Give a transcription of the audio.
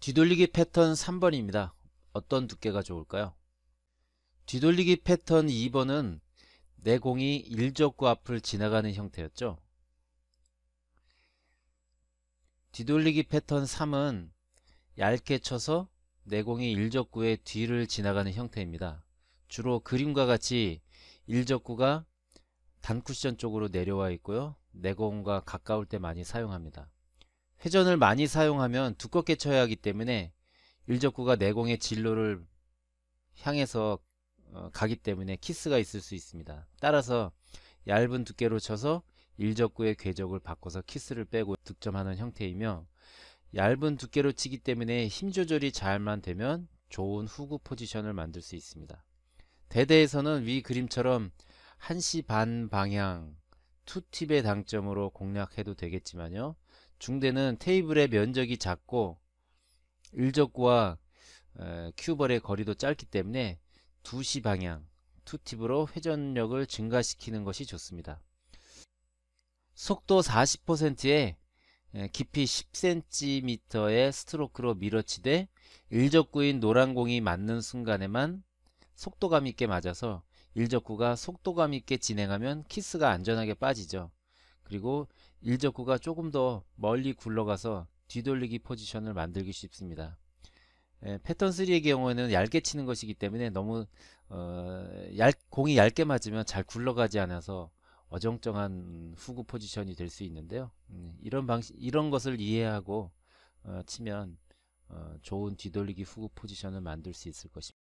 뒤돌리기 패턴 3번입니다. 어떤 두께가 좋을까요? 뒤돌리기 패턴 2번은 내 공이 일적구 앞을 지나가는 형태였죠. 뒤돌리기 패턴 3은 얇게 쳐서 내공이 일적구의 뒤를 지나가는 형태입니다. 주로 그림과 같이 일적구가 단쿠션 쪽으로 내려와 있고요. 내공과 가까울 때 많이 사용합니다. 회전을 많이 사용하면 두껍게 쳐야 하기 때문에 일적구가 내공의 진로를 향해서 어, 가기 때문에 키스가 있을 수 있습니다. 따라서 얇은 두께로 쳐서 일적구의 궤적을 바꿔서 키스를 빼고 득점하는 형태이며 얇은 두께로 치기 때문에 힘 조절이 잘만 되면 좋은 후구 포지션을 만들 수 있습니다. 대대에서는 위 그림처럼 1시 반 방향 투팁의 당점으로 공략해도 되겠지만요. 중대는 테이블의 면적이 작고 일적구와 큐벌의 거리도 짧기 때문에 2시 방향 투팁으로 회전력을 증가시키는 것이 좋습니다. 속도 40%에 깊이 10cm의 스트로크로 밀어치되 일적구인 노란 공이 맞는 순간에만 속도감 있게 맞아서 일적구가 속도감 있게 진행하면 키스가 안전하게 빠지죠. 그리고 일적구가 조금 더 멀리 굴러가서 뒤돌리기 포지션을 만들기 쉽습니다. 예, 패턴 3의 경우에는 얇게 치는 것이기 때문에 너무 어, 얇, 공이 얇게 맞으면 잘 굴러가지 않아서 어정쩡한 후구 포지션이 될 수 있는데요. 음, 이런 방식, 이런 것을 이해하고 어, 치면 어, 좋은 뒤돌리기 후구 포지션을 만들 수 있을 것입니다.